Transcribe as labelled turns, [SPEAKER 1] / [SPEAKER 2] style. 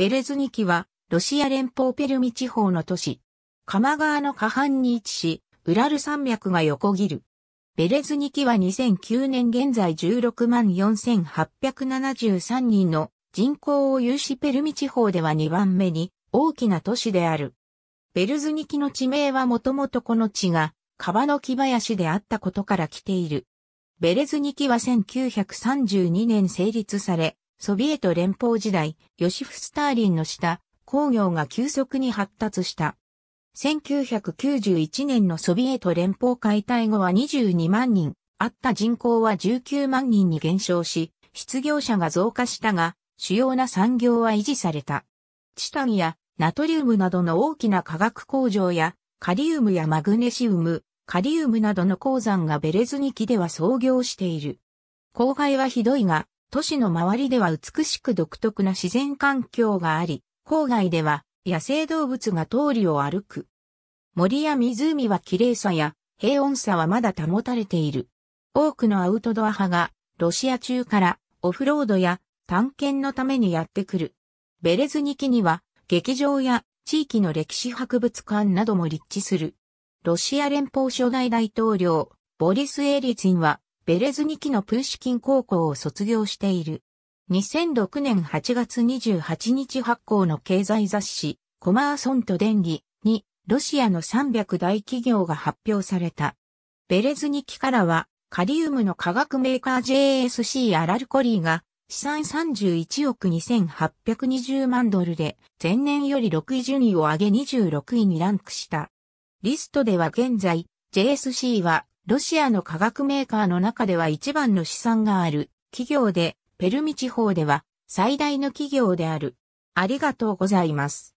[SPEAKER 1] ベレズニキは、ロシア連邦ペルミ地方の都市。鎌川の下半に位置し、ウラル山脈が横切る。ベレズニキは2009年現在16万4873人の人口を有しペルミ地方では2番目に大きな都市である。ベルズニキの地名はもともとこの地が川の木林であったことから来ている。ベレズニキは1932年成立され、ソビエト連邦時代、ヨシフ・スターリンの下、工業が急速に発達した。1991年のソビエト連邦解体後は22万人、あった人口は19万人に減少し、失業者が増加したが、主要な産業は維持された。チタンやナトリウムなどの大きな化学工場や、カリウムやマグネシウム、カリウムなどの鉱山がベレズニキでは創業している。後輩はひどいが、都市の周りでは美しく独特な自然環境があり、郊外では野生動物が通りを歩く。森や湖は綺麗さや平穏さはまだ保たれている。多くのアウトドア派がロシア中からオフロードや探検のためにやってくる。ベレズニキには劇場や地域の歴史博物館なども立地する。ロシア連邦初代大統領、ボリス・エリツィンはベレズニキのプーシキン高校を卒業している。2006年8月28日発行の経済雑誌、コマーソンと電義に、ロシアの300大企業が発表された。ベレズニキからは、カリウムの化学メーカー JSC アラルコリーが、資産31億2820万ドルで、前年より6位順位を上げ26位にランクした。リストでは現在、JSC はロシアの化学メーカーの中では一番の資産がある企業で、ペルミ地方では最大の企業である。ありがとうございます。